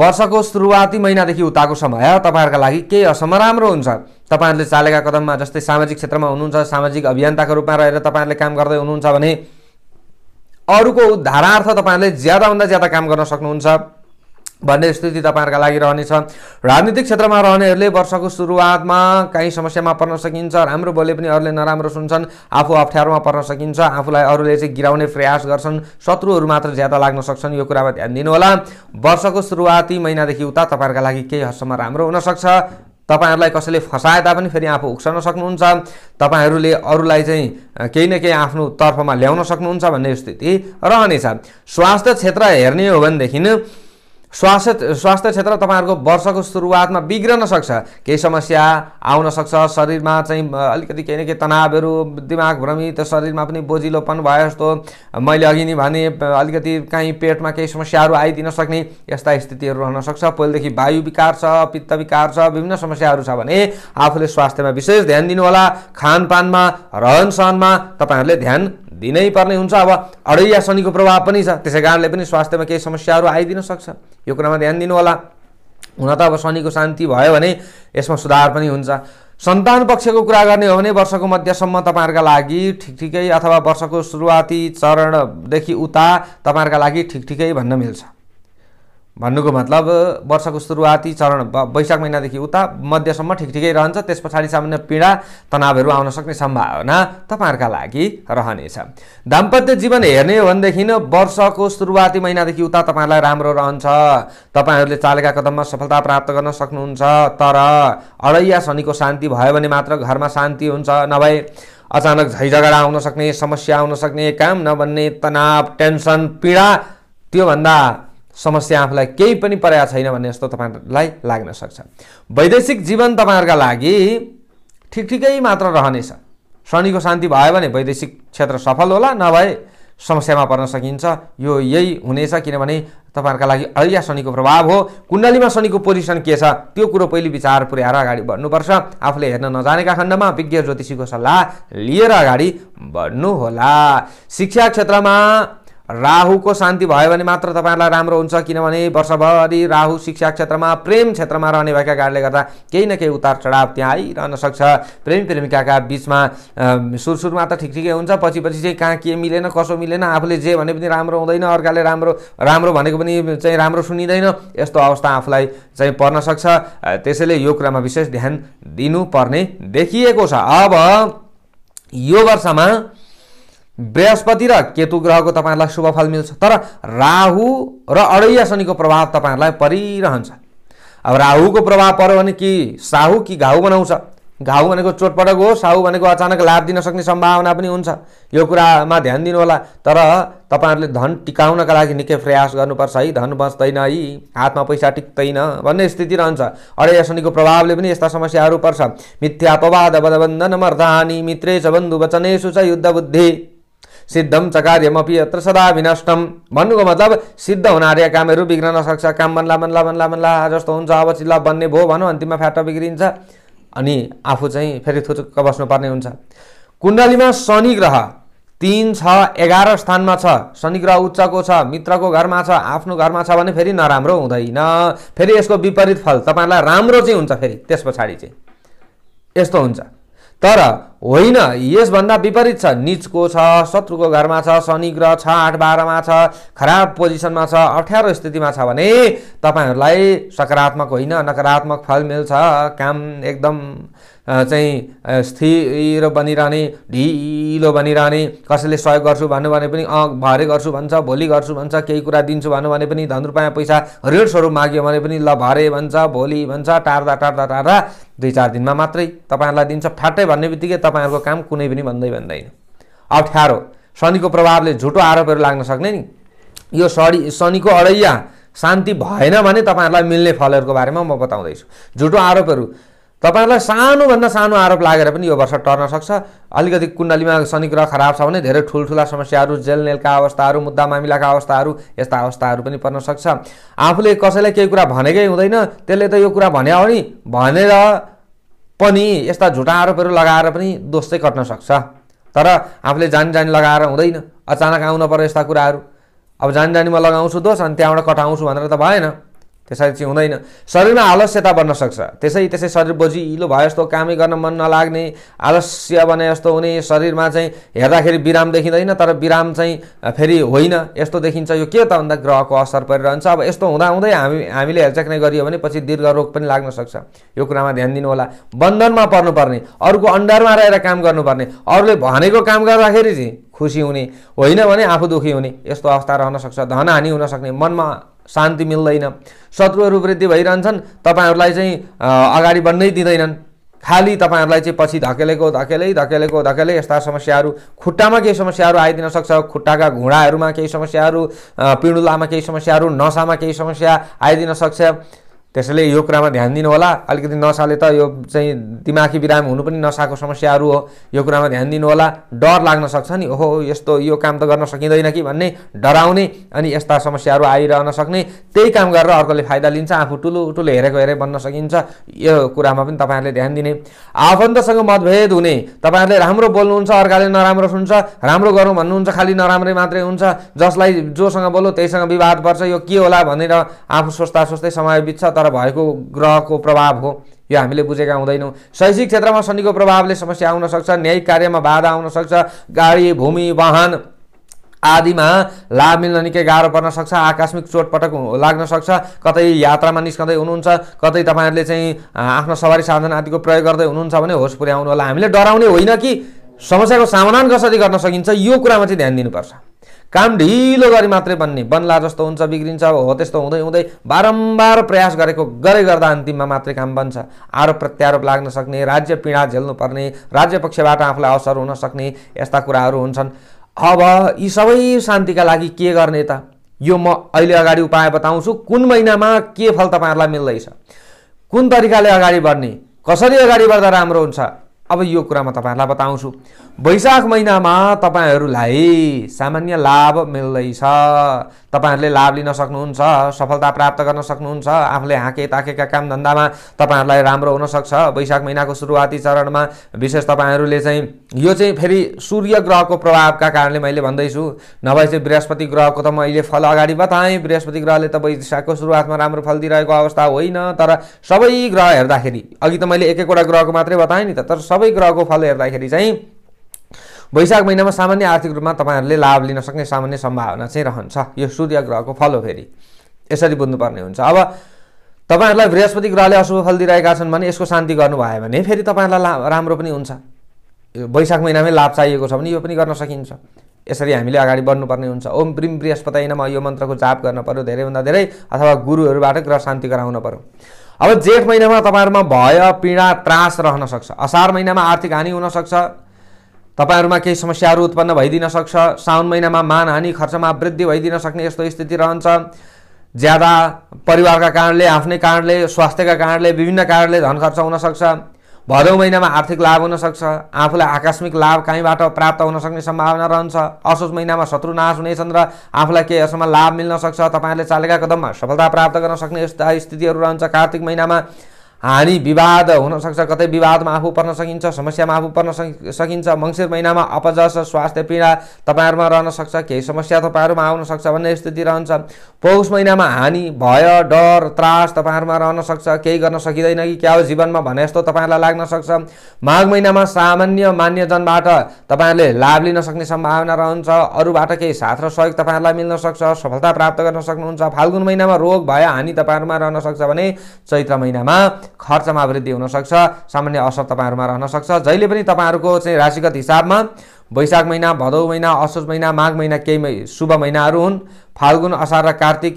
वर्षको सुरुवाती महिनादेखि उताको समय तपाईँहरूका लागि केही असम राम्रो हुन्छ तपाईँहरूले चालेका कदममा जस्तै सामाजिक क्षेत्रमा हुनुहुन्छ सामाजिक अभियन्ताको रूपमा रहेर तपाईँहरूले काम गर्दै हुनुहुन्छ भने अरूको धारार्थ तपाईँहरूले ज्यादाभन्दा ज्यादा काम गर्न सक्नुहुन्छ भन्ने स्थिति तपाईँहरूका लागि रहनेछ राजनीतिक क्षेत्रमा रहनेहरूले वर्षको सुरुवातमा काहीँ समस्यामा पर्न सकिन्छ राम्रो बोले पनि अरूले नराम्रो सुन्छन् आफू अप्ठ्यारोमा पर्न सकिन्छ आफूलाई अरूले चाहिँ गिराउने प्रयास गर्छन् शत्रुहरू मात्र ज्यादा लाग्न सक्छन् यो कुरामा ध्यान दिनुहोला वर्षको सुरुवाती महिनादेखि उता तपाईँहरूका लागि केही हदसम्म राम्रो हुनसक्छ तपाईँहरूलाई कसैले फसाए तापनि फेरि आफू उक्सन सक्नुहुन्छ तपाईँहरूले अरूलाई चाहिँ केही न केही आफ्नो तर्फमा ल्याउन सक्नुहुन्छ भन्ने स्थिति रहनेछ स्वास्थ्य क्षेत्र हेर्ने हो भनेदेखि स्वास्थ्य स्वास्थ्य क्षेत्र तपाईँहरूको वर्षको सुरुवातमा बिग्रन सक्छ केही समस्या आउन सक्छ शरीरमा चाहिँ अलिकति केही न केही तनावहरू दिमाग भ्रमित शरीरमा पनि बोजिलोपन भयो जस्तो मैले अघि नै भने अलिकति काहीँ पेटमा केही समस्याहरू आइदिन सक्ने यस्ता स्थितिहरू रहन सक्छ पहिलेदेखि वायु विकार छ पित्त विकार छ विभिन्न समस्याहरू छ भने आफूले स्वास्थ्यमा विशेष ध्यान दिनुहोला खानपानमा रहनसहनमा तपाईँहरूले ध्यान दिनै पर्ने हुन्छ अब अडैया शनिको प्रभाव पनि छ त्यसै कारणले पनि स्वास्थ्यमा केही समस्याहरू आइदिन सक्छ यो कुरामा ध्यान दिनुहोला हुन त अब शनिको शान्ति भयो भने यसमा सुधार पनि हुन्छ सन्तान पक्षको कुरा गर्ने हो भने वर्षको मध्यसम्म तपाईँहरूका लागि ठिक ठिकै अथवा वर्षको सुरुवाती चरणदेखि उता तपाईँहरूका लागि ठिक ठिकै भन्न मिल्छ भन्नुको मतलब वर्षको सुरुवाती चरण वैशाख महिनादेखि उता मध्यसम्म ठिक ठिकै रहन्छ त्यस पछाडि सामान्य पीडा तनावहरू आउन सक्ने सम्भावना तपाईँहरूका लागि रहनेछ दाम्पत्य जीवन हेर्ने हो भनेदेखि वर्षको सुरुवाती महिनादेखि उता तपाईँहरूलाई राम्रो रहन्छ तपाईँहरूले चालेका कदममा सफलता प्राप्त गर्न सक्नुहुन्छ तर अडैया शनिको शान्ति भयो भने मात्र घरमा शान्ति हुन्छ नभए अचानक झैझगडा आउन सक्ने समस्या आउन सक्ने काम नबन्ने तनाव टेन्सन पीडा त्योभन्दा समस्या आफूलाई केही पनि परेको छैन भन्ने जस्तो तपाईँहरूलाई लाग्न सक्छ वैदेशिक जीवन तपाईँहरूका लागि ठिक ठिकै मात्र रहनेछ शनिको शान्ति भयो भने वैदेशिक क्षेत्र सफल होला नभए समस्यामा पर्न सकिन्छ यो यही हुनेछ किनभने तपाईँहरूका लागि अहिले शनिको प्रभाव हो कुण्डलीमा शनिको पोजिसन के छ त्यो कुरो पहिले विचार पुर्याएर अगाडि बढ्नुपर्छ आफूले हेर्न नजानेका खण्डमा विज्ञ ज्योतिषीको सल्लाह लिएर अगाडि बढ्नुहोला शिक्षा क्षेत्रमा राहुको शान्ति भयो भने मात्र तपाईँहरूलाई राम्रो हुन्छ किनभने वर्षभरि राहु शिक्षा क्षेत्रमा प्रेम क्षेत्रमा रहने भएका कारणले गर्दा केही न केही उतार चढाव त्यहाँ आइरहन सक्छ प्रेमी प्रेमिकाका बिचमा सुरुमा त ठिक ठिकै हुन्छ पछि पछि चाहिँ कहाँ के मिलेन कसो मिलेन आफूले जे भने पनि राम्रो हुँदैन अर्काले राम्रो राम्रो भनेको पनि चाहिँ राम्रो सुनिँदैन यस्तो अवस्था आफूलाई चाहिँ पर्न सक्छ त्यसैले यो कुरामा विशेष ध्यान दिनुपर्ने देखिएको छ अब यो वर्षमा बृहस्पति र केतु ग्रहको तपाईँहरूलाई शुभफल मिल्छ तर राहु र अडैया शनिको प्रभाव तपाईँहरूलाई परिरहन्छ अब राहुको प्रभाव पऱ्यो भने कि साहु कि घाउ बनाउँछ घाउ भनेको चोटपटक हो साहु भनेको अचानक लाभ दिन सक्ने सम्भावना पनि हुन्छ यो कुरामा ध्यान दिनुहोला तर तपाईँहरूले धन टिकाउनका लागि निकै प्रयास गर्नुपर्छ है धन बच्दैन है हातमा पैसा टिक्दैन भन्ने स्थिति रहन्छ अडैया शनिको प्रभावले पनि यस्ता समस्याहरू पर्छ मिथ्यापवाद बदबन्धन मर्दानी मित्रे बन्धु वचने छ युद्ध बुद्धि सिद्धम चकार्यमपि यत्र सदा विनष्टम भन्नुको मतलब सिद्ध हुनाले कामहरू बिग्रन सक्छ काम बन्ला बन्ला बन्ला बन्ला जस्तो हुन्छ अब चिल्ला बन्ने भयो भनौँ अन्तिममा फ्याटो बिग्रिन्छ अनि आफू चाहिँ फेरि थुचुक्क बस्नुपर्ने हुन्छ कुण्डलीमा शनि ग्रह तिन छ एघार स्थानमा छ शनि ग्रह उच्चको छ मित्रको घरमा छ आफ्नो घरमा छ भने फेरि नराम्रो हुँदैन फेरि यसको विपरीत फल तपाईँलाई राम्रो चाहिँ हुन्छ फेरि त्यस पछाडि चाहिँ यस्तो हुन्छ तर होइन यसभन्दा विपरीत छ निचको छ शत्रुको घरमा छ शनि ग्रह छ आठ बाह्रमा छ खराब पोजिसनमा छ अप्ठ्यारो स्थितिमा छ भने तपाईँहरूलाई सकारात्मक होइन नकारात्मक फल मिल्छ काम एकदम चाहिँ स्थिर बनिरहने ढिलो बनिरहने कसैले सहयोग गर्छु भन्नु भने पनि अँ भरे गर्छु भन्छ भोलि गर्छु भन्छ केही कुरा दिन्छु भन्नु भने पनि धन रुपियाँ पैसा ऋण स्वरूप माग्यो भने पनि ल भरे भन्छ भोलि भन्छ टार्दा टार्दा टार्दा दुई चार दिनमा मात्रै तपाईँहरूलाई दिन्छ फाटै भन्ने बित्तिकै तपाईँहरूको काम कुनै पनि भन्दै भन्दैन अप्ठ्यारो शनिको प्रभावले झुटो आरोपहरू लाग्न सक्ने नि यो सडी शनिको अडैया शान्ति भएन भने तपाईँहरूलाई मिल्ने फलहरूको बारेमा म बताउँदैछु झुटो आरोपहरू तपाईँहरूलाई सानोभन्दा सानो आरोप लागेर पनि यो वर्ष टर्न सक्छ अलिकति कुण्डलीमा शनि ग्रह खराब छ भने धेरै ठुल्ठुला समस्याहरू जेलनेलका अवस्थाहरू मुद्दा मामिलाका अवस्थाहरू यस्ता अवस्थाहरू पनि पर्न सक्छ आफूले कसैलाई केही कुरा भनेकै हुँदैन त्यसले त यो कुरा भने नि भनेर पनि यस्ता झुटा आरोपहरू लगाएर पनि दोष चाहिँ कट्न सक्छ तर आफूले जानी जानी लगाएर हुँदैन अचानक आउनु पर्यो यस्ता कुराहरू अब जानी म लगाउँछु दोष अनि त्यहाँबाट कटाउँछु भनेर त भएन त्यसरी चाहिँ हुँदैन शरीरमा आलस्यता बन्न सक्छ त्यसै त्यसै शरीर बोझिलो भयो जस्तो कामै गर्न मन नलाग्ने आलस्य बने जस्तो हुने शरीरमा चाहिँ हेर्दाखेरि विराम देखिँदैन तर विराम चाहिँ फेरि होइन यस्तो देखिन्छ यो के त भन्दा ग्रहको असर परिरहन्छ अब यस्तो हुँदाहुँदै हामी हामीले हेरचेक गरियो भने पछि दीर्घ रोग पनि लाग्न सक्छ यो कुरामा ध्यान दिनु होला बन्धनमा पर्नुपर्ने अरूको अन्डरमा रहेर काम गर्नुपर्ने अरूले भनेको काम गर्दाखेरि चाहिँ खुसी हुने होइन भने आफू दुःखी हुने यस्तो अवस्था रहन सक्छ धनहानि हुनसक्ने मनमा शान्ति मिल्दैन शत्रुहरू वृद्धि भइरहन्छन् तपाईँहरूलाई चाहिँ अगाडि बढ्नै दिँदैनन् खालि तपाईँहरूलाई चाहिँ पछि धकेलेको धकेलै धकेलेको धकेलै यस्ता समस्याहरू खुट्टामा केही समस्याहरू आइदिन सक्छ खुट्टाका घुँडाहरूमा केही समस्याहरू पिँडुलामा केही समस्याहरू नसामा केही समस्या आइदिन सक्छ त्यसैले यो कुरामा ध्यान दिनु होला अलिकति नसाले त यो चाहिँ दिमागी बिराम हुनु पनि नसाको समस्याहरू हो यो कुरामा ध्यान दिनु होला डर लाग्न सक्छ नि ओहो यस्तो यो काम त गर्न सकिँदैन कि भन्ने डराउने अनि यस्ता समस्याहरू आइरहन सक्ने त्यही काम गरेर अर्कोले फाइदा लिन्छ आफू ठुलो ठुलो हेरेको हेरे बन्न सकिन्छ यो कुरामा पनि तपाईँहरूले ध्यान दिने आफन्तसँग मतभेद हुने तपाईँहरूले राम्रो बोल्नुहुन्छ अर्काले नराम्रो सुन्छ राम्रो गरौँ भन्नुहुन्छ खालि नराम्रै मात्रै हुन्छ जसलाई जोसँग बोलो त्यहीसँग विवाद पर्छ यो के होला भनेर आफू सोच्दा सोच्दै समय बित्छ तर भएको ग्रहको प्रभाव हो यो हामीले बुझेका हुँदैनौँ शैक्षिक क्षेत्रमा शनिको प्रभावले समस्या आउन सक्छ न्यायिक कार्यमा बाधा आउन सक्छ गाडी भूमि वाहन आदिमा लाभ मिल्न निकै गाह्रो पर्न सक्छ आकस्मिक चोटपटक लाग्न सक्छ कतै यात्रामा निस्कँदै हुनुहुन्छ कतै तपाईँहरूले चाहिँ आफ्नो सवारी साधन आदिको प्रयोग गर्दै हुनुहुन्छ भने होस पुर्याउनु होला हामीले डराउने होइन कि समस्याको समाधान कसरी गर्न सकिन्छ यो कुरामा चाहिँ ध्यान दिनुपर्छ काम ढिलो गरी मात्रै बन्ने बन्ला जस्तो हुन्छ बिग्रिन्छ हो त्यस्तो हुँदै हुँदै बारम्बार प्रयास गरेको गरे गर्दा अन्तिममा मात्रै काम बन्छ आरोप प्रत्यारोप लाग्न सक्ने राज्य पीडा झेल्नुपर्ने राज्य पक्षबाट आफूलाई अवसर हुन सक्ने यस्ता कुराहरू हुन्छन् अब यी सबै शान्तिका लागि के गर्ने त यो म अहिले अगाडि उपाय बताउँछु कुन महिनामा के फल तपाईँहरूलाई मिल्दैछ कुन तरिकाले अगाडि बढ्ने कसरी अगाडि बढ्दा राम्रो हुन्छ अब यो कुरा म तपाईँहरूलाई बताउँछु वैशाख महिनामा तपाईँहरूलाई सामान्य लाभ मिल्दैछ तपाईँहरूले लाभ लिन सक्नुहुन्छ सफलता प्राप्त गर्न सक्नुहुन्छ आफूले हाँके ताकेका काम धन्दामा तपाईँहरूलाई राम्रो हुनसक्छ वैशाख महिनाको सुरुवाती चरणमा विशेष तपाईँहरूले चाहिँ यो चाहिँ फेरि सूर्य ग्रहको प्रभावका कारणले मैले भन्दैछु नभए चाहिँ बृहस्पति ग्रहको त म अहिले फल अगाडि बताएँ बृहस्पति ग्रहले त वैशाखको सुरुवातमा राम्रो फल दिइरहेको अवस्था होइन तर सबै ग्रह हेर्दाखेरि अघि त मैले एक एकवटा ग्रहको मात्रै बताएँ नि त तर सबै ग्रहको फल हेर्दाखेरि चाहिँ वैशाख महिनामा सामान्य आर्थिक रूपमा तपाईँहरूले लाभ लिन सक्ने सामान्य सम्भावना चाहिँ रहन्छ यो सूर्य ग्रहको फल हो फेरि यसरी बुझ्नुपर्ने हुन्छ अब तपाईँहरूलाई बृहस्पति ग्रहले अशुभ फल दिइरहेका छन् भने यसको शान्ति गर्नुभयो भने फेरि तपाईँहरूलाई राम्रो पनि हुन्छ वैशाख महिनामै लाभ चाहिएको छ भने यो पनि गर्न सकिन्छ यसरी हामीले अगाडि बढ्नुपर्ने हुन्छ ओम प्रिम बृहस्पति म यो मन्त्रको जाप गर्न पऱ्यो धेरैभन्दा धेरै अथवा गुरुहरूबाट ग्रह शान्ति गराउन पऱ्यो अब जेठ महिनामा तपाईँहरूमा भय पीडा त्रास रहन सक्छ असार महिनामा आर्थिक हानि हुनसक्छ तपाईँहरूमा केही समस्याहरू उत्पन्न भइदिन सक्छ साउन महिनामा मानहानि खर्चमा वृद्धि भइदिन सक्ने यस्तो स्थिति रहन्छ ज्यादा परिवारका कारणले आफ्नै कारणले स्वास्थ्यका कारणले विभिन्न कारणले धन खर्च हुनसक्छ भदौ महिनामा आर्थिक लाभ हुनसक्छ आफूलाई आकस्मिक लाभ कहीँबाट प्राप्त हुन सक्ने सम्भावना रहन्छ असोज महिनामा शत्रु नाश हुनेछन् र आफूलाई केही असम्म लाभ मिल्न सक्छ तपाईँहरूले चालेका कदममा सफलता प्राप्त गर्न सक्ने यस्ता स्थितिहरू रहन्छ कार्तिक महिनामा हानि विवाद हुनसक्छ कतै विवादमा आफू पर्न सकिन्छ समस्यामा आफू पर्न सकिन्छ मङ्सिर महिनामा अपजस स्वास्थ्य पीडा तपाईँहरूमा रहन सक्छ केही समस्या तपाईँहरूमा आउन सक्छ भन्ने स्थिति रहन्छ पौष महिनामा हानि भय डर त्रास तपाईँहरूमा रहन सक्छ केही गर्न सकिँदैन कि क्या हो जीवनमा भने जस्तो तपाईँहरूलाई लाग्न सक्छ माघ महिनामा सामान्य मान्यजनबाट तपाईँहरूले लाभ लिन सक्ने सम्भावना रहन्छ अरूबाट केही साथ र सहयोग तपाईँहरूलाई मिल्न सक्छ सफलता प्राप्त गर्न सक्नुहुन्छ फाल्गुन महिनामा रोग भय हानि तपाईँहरूमा रहन सक्छ भने चैत्र महिनामा खर्चमा वृद्धि हुनसक्छ सामान्य असर तपाईँहरूमा रहन सक्छ जहिले पनि तपाईँहरूको चाहिँ राशिगत हिसाबमा वैशाख महिना भदौ महिना असोज महिना माघ महिना केही शुभ महिनाहरू हुन् फाल्गुन असार र कार्तिक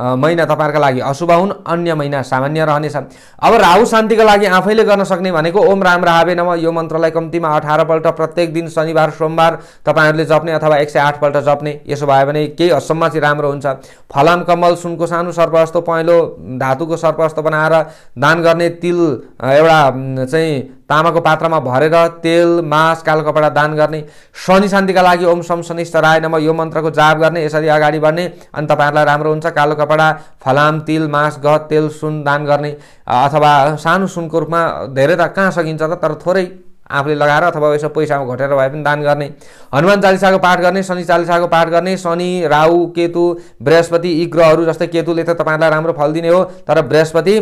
महिना तपाईँहरूको लागि अशुभ हुन् अन्य महिना सामान्य रहनेछ अब राहु शान्तिको लागि आफैले गर्न सक्ने भनेको ओम राम राहावे नम यो मन्त्रलाई कम्तीमा अठारपल्ट प्रत्येक दिन शनिबार सोमबार तपाईँहरूले जप्ने अथवा एक सय आठपल्ट जप्ने यसो भयो भने केही हदसम्म चाहिँ राम्रो हुन्छ फलाम कमल सुनको सानो सर्प जस्तो पहेँलो धातुको सर्प जस्तो बनाएर दान गर्ने तिल एउटा चाहिँ तामाको पात्रमा भरेर तेल मास कालो कपडा दान गर्ने शनि शान्तिका लागि ओम सम शनिश्चराय नम यो मन्त्रको जाप गर्ने यसरी अगाडि बढ्ने अनि तपाईँहरूलाई राम्रो हुन्छ कालो कपडा फलाम तिल मास गहत तेल सुन दान गर्ने अथवा सानो सुनको रूपमा धेरै त कहाँ सकिन्छ त तर थोरै आफूले लगाएर अथवा यसो पैसामा घटेर भए पनि दान गर्ने हनुमान चालिसाको पाठ गर्ने शनि चालिसाको पाठ गर्ने शनि राहु केतु बृहस्पति यी ग्रहहरू जस्तै केतुले त तपाईँहरूलाई राम्रो फल दिने हो तर बृहस्पति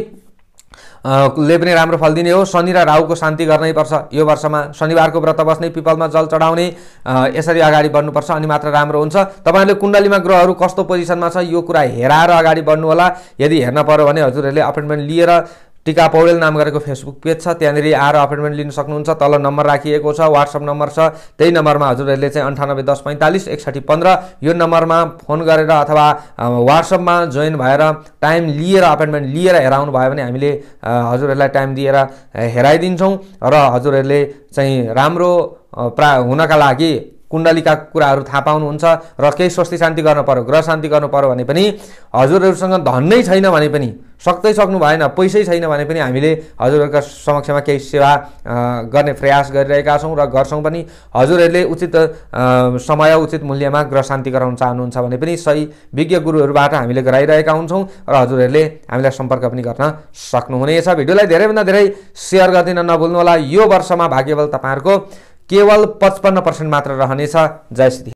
ले पनि राम्रो फल दिने हो शनि र राहुको शान्ति गर्नै पर्छ यो वर्षमा शनिबारको व्रत बस्ने पिपलमा जल चढाउने यसरी अगाडि बढ्नुपर्छ अनि मात्र राम्रो हुन्छ तपाईँहरूले कुण्डलीमा ग्रहहरू कस्तो पोजिसनमा छ यो कुरा हेराएर अगाडि बढ्नुहोला यदि हेर्न पऱ्यो भने हजुरहरूले अपोइन्टमेन्ट लिएर टिका पौडेल नाम गरेको फेसबुक पेज छ त्यहाँनिर आएर अपोइन्टमेन्ट लिन सक्नुहुन्छ तल नम्बर राखिएको छ वाट्सएप नम्बर छ त्यही नम्बरमा हजुरहरूले चाहिँ अन्ठानब्बे दस पैँतालिस एकसाठी पन्ध्र यो नम्बरमा फोन गरेर अथवा वाट्सएपमा जोइन भएर टाइम लिएर अपोइन्टमेन्ट लिएर हेराउनु भयो भने हामीले हजुरहरूलाई टाइम दिएर हेराइदिन्छौँ र हजुरहरूले चाहिँ राम्रो प्रा हुनका लागि कुण्डलीका कुराहरू थाहा पाउनुहुन्छ र केही स्वस्ति शान्ति गर्नु पऱ्यो ग्रह शान्ति गर्नु पऱ्यो भने पनि हजुरहरूसँग धन नै छैन भने पनि सक्दै सक्नु भएन पैसै छैन भने पनि हामीले हजुरहरूका समक्षमा केही सेवा गर्ने प्रयास गरिरहेका छौँ र गर्छौँ पनि हजुरहरूले उचित समय उचित मूल्यमा ग्रह शान्ति गराउन चाहनुहुन्छ भने पनि सही विज्ञ गुरुहरूबाट हामीले गराइरहेका हुन्छौँ र हजुरहरूले हामीलाई सम्पर्क पनि गर्न सक्नुहुनेछ भिडियोलाई धेरैभन्दा धेरै सेयर गरिदिन नभुल्नुहोला यो वर्षमा भाग्यबल तपाईँहरूको केवल पचपन्न पर्सेन्ट मात्र रहनेछ जय श्री